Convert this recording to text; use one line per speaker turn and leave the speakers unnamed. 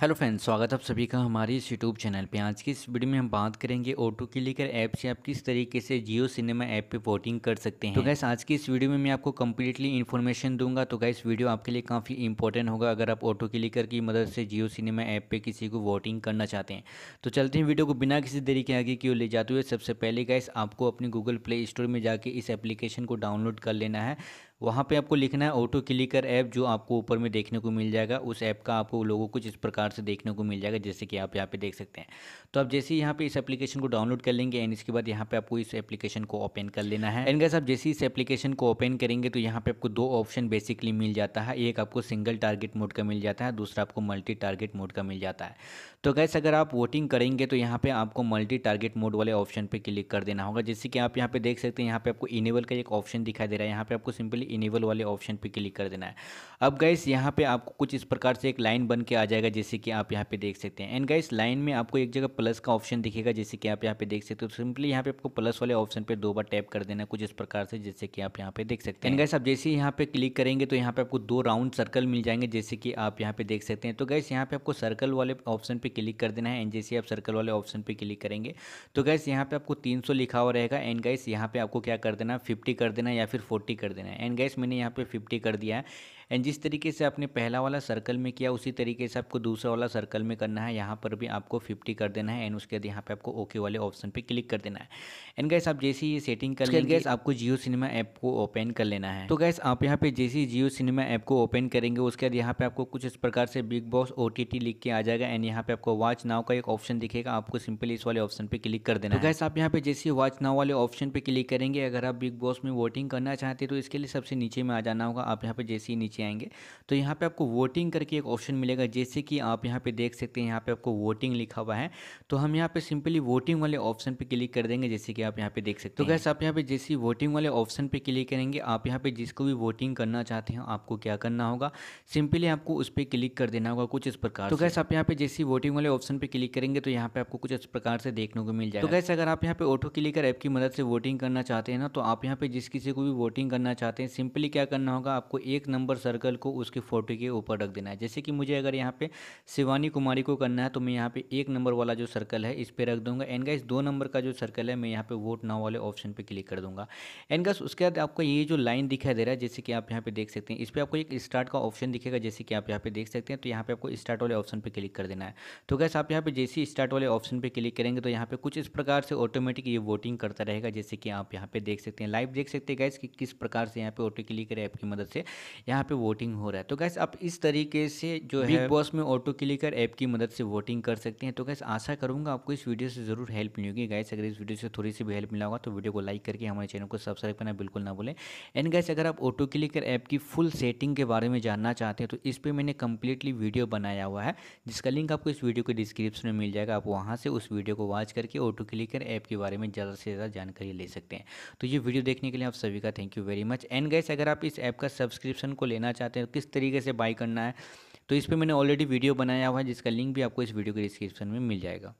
hello friends स्वागत आप सभी का हमारे इस यूट्यूब चैनल पे आज की इस वीडियो में हम बात करेंगे ऑटो क्लिकर ऐप से आप किस तरीके से जियो सिनेमा ऐप पे वोटिंग कर सकते हैं तो गैस आज की इस वीडियो में मैं आपको कम्प्लीटली इन्फॉर्मेशन दूंगा तो गैस वीडियो आपके लिए काफ़ी इंपॉर्टेंट होगा अगर आप ऑटो क्लिकर की मदद से जियो सिनेमा ऐप पर किसी को वोटिंग करना चाहते हैं तो चलते हैं वीडियो को बिना किसी देरी के आगे क्यों ले जाते हुए सबसे पहले गैस आपको अपने गूगल प्ले स्टोर में जाके इस एप्लीकेशन को डाउनलोड कर लेना है वहाँ पे आपको लिखना है ऑटो क्लिकर ऐप जो आपको ऊपर में देखने को मिल जाएगा उस ऐप का आपको लोगों कुछ इस प्रकार से देखने को मिल जाएगा जैसे कि आप यहाँ पे देख सकते हैं तो आप जैसे ही यहाँ पे इस एप्लीकेशन को डाउनलोड कर लेंगे एंड इसके बाद यहाँ पे आपको इस एप्लीकेशन को ओपन कर लेना है एंड गैस आप जैसे इस एप्लीकेशन को ओपन करेंगे तो यहाँ पर आपको दो ऑप्शन बेसिकली मिल जाता है एक आपको सिंगल टारगेट मोड का मिल जाता है दूसरा आपको मल्टी टारगेट मोड का मिल जाता है तो गैस अगर आप वोटिंग करेंगे तो यहाँ पे आपको मल्टी टारगेट मोड वाले ऑप्शन पर क्लिक कर देना होगा जैसे कि आप यहाँ पे देख सकते हैं यहाँ पर आपको इनेबल का एक ऑप्शन दिखाई दे रहा है यहाँ पे आपको सिंपली इनेबल वाले ऑप्शन पे क्लिक कर देना है अब गाइस यहाँ पे आपको कुछ इस प्रकार से एक लाइन बन के आ जाएगा जैसे कि आप यहाँ पे देख सकते हैं एंड गाइस लाइन में आपको एक जगह प्लस का ऑप्शन दिखेगा जैसे कि आप यहाँ पे देख सकते हो सिंपली यहाँ पे आपको प्लस वाले ऑप्शन पे दो बार टैप कर देना है कुछ इस प्रकार से जैसे कि आप यहाँ पे देख सकते हैं एंड गाइस आप जैसे ही यहाँ पे क्लिक करेंगे तो यहाँ पे आपको दो राउंड सर्कल मिल जाएंगे जैसे कि आप यहाँ पे देख सकते हैं तो गाइस यहाँ पे आपको सर्कल वाले ऑप्शन पर क्लिक कर देना है एंड जैसे आप सर्कल वाले ऑप्शन पर क्लिक करेंगे तो गाइस यहाँ पे आपको 300 लिखा हुआ रहेगा एंड गाइस यहाँ पे आपको क्या कर देना फिफ्टी कर देना या फिर फोर्टी कर देना है एंड गैस मैंने यहाँ पे फिफ्टी कर दिया है एंड जिस तरीके से आपने पहला वाला सर्कल में किया उसी तरीके से आपको दूसरा वाला सर्कल में करना है यहाँ पर भी आपको फिफ्टी कर देना है एंड उसके बाद यहाँ पर आपको ओके वाले ऑप्शन पर क्लिक कर देना है एंड गैस आप जैसे ये सेटिंग कर लेंगे गैस आपको जियो सिनेमा ऐप को ओपन कर लेना है तो गैस आप यहाँ पे जैसे ही जियो सिनेमा ऐप को ओपन करेंगे उसके बाद यहाँ पे आपको कुछ इस प्रकार से बिग बॉस ओ लिख के आ जाएगा एंड यहाँ पे आपको वॉच नाव का एक ऑप्शन दिखेगा आपको सिंपली इस वाले ऑप्शन पे क्लिक कर देना गैस तो आप यहाँ पे जैसे वॉच नाव वाले ऑप्शन पे क्लिक करेंगे अगर आप बिग बॉस में वोटिंग करना चाहते तो इसके लिए सबसे नीचे में आ जाना होगा आप यहाँ पे जैसे ही नीचे नीचे आएंगे तो यहाँ पे आपको वोटिंग करके एक ऑप्शन मिलेगा जैसे कि आप यहाँ पे देख सकते हैं यहाँ पे आपको वोटिंग लिखा हुआ है तो हम यहाँ पे सिंपली वोटिंग वाले ऑप्शन पे क्लिक कर देंगे जैसे कि आप यहाँ पे देख सकते हैं तो कैसे आप यहाँ पे जैसे वोटिंग वाले ऑप्शन पे क्लिक करेंगे आप यहाँ पे जिसको भी वोटिंग करना चाहते हैं आपको क्या करना होगा सिंपली आपको उस पर क्लिक कर देना होगा कुछ इस प्रकार तो कैसे आप यहाँ पे जैसे वोटिंग वाले ऑप्शन पे क्लिक करेंगे तो यहाँ पे आपको कुछ इस प्रकार से देखने को मिल जाए तो कैसे अगर आप यहाँ पे ऑटो क्लिकर ऐप की मदद से वोटिंग करना चाहते हैं ना तो आप यहाँ पे जिस किसी को भी वोटिंग करना चाहते हैं सिंपली क्या करना होगा आपको एक नंबर सर्कल को उसके फ़ोटो के ऊपर रख देना है जैसे कि मुझे अगर यहाँ पे शिवानी कुमारी को करना है तो मैं यहाँ पे एक नंबर वाला जो सर्कल है इस पर रख दूंगा एंड गाइस दो नंबर का जो सर्कल है मैं यहाँ पे वोट नाउ वाले ऑप्शन पे क्लिक कर दूंगा एंड गाइस उसके बाद आपको ये जो लाइन दिखाई दे रहा है जैसे कि आप यहाँ पे देख सकते हैं इस पर आपको एक स्टार्ट का ऑप्शन दिखेगा जैसे कि आप यहाँ पे देख सकते हैं तो यहाँ पे आपको स्टार्ट वाले ऑप्शन पर क्लिक कर देना है तो गैस आप यहाँ पे जैसे ही स्टार्ट वाले ऑप्शन पर क्लिक करेंगे तो यहाँ पे कुछ इस प्रकार से ऑटोमेटिक ये वोटिंग करता रहेगा जैसे कि आप यहाँ पे देख सकते हैं लाइव देख सकते हैं गैस कि किस प्रकार से यहाँ पे ऑटो क्लिक करें ऐप की मदद से यहाँ पे वोटिंग हो रहा है तो गैस आप इस तरीके से जो है बिग बॉस में ऑटो क्लिकर ऐप की मदद से वोटिंग कर सकते हैं तो गैस आशा करूंगा आपको इस वीडियो से जरूर हेल्प मिलेगी गैस अगर इस वीडियो से थोड़ी सी भी हेल्प मिला होगा तो वीडियो को लाइक करके हमारे चैनल को सब्सक्राइब करना बिल्कुल ना बोले एंड गैस अगर आप ऑटो क्लिकर ऐप की फुल सेटिंग के बारे में जानना चाहते हैं तो इस पर मैंने कंप्लीटली वीडियो बनाया हुआ है जिसका लिंक आपको इस वीडियो के डिस्क्रिप्शन में मिल जाएगा आप वहाँ से उस वीडियो को वॉच करके ऑटो क्लिकर ऐप के बारे में ज़्यादा से ज़्यादा जानकारी ले सकते हैं तो ये वीडियो देखने के लिए आप सभी का thank you very much and guys अगर आप इस ऐप का सब्सक्रिप्शन को लेना करना चाहते हैं किस तरीके से बाई करना है तो इस पर मैंने ऑलरेडी वीडियो बनाया हुआ है जिसका लिंक भी आपको इस वीडियो के डिस्क्रिप्शन में मिल जाएगा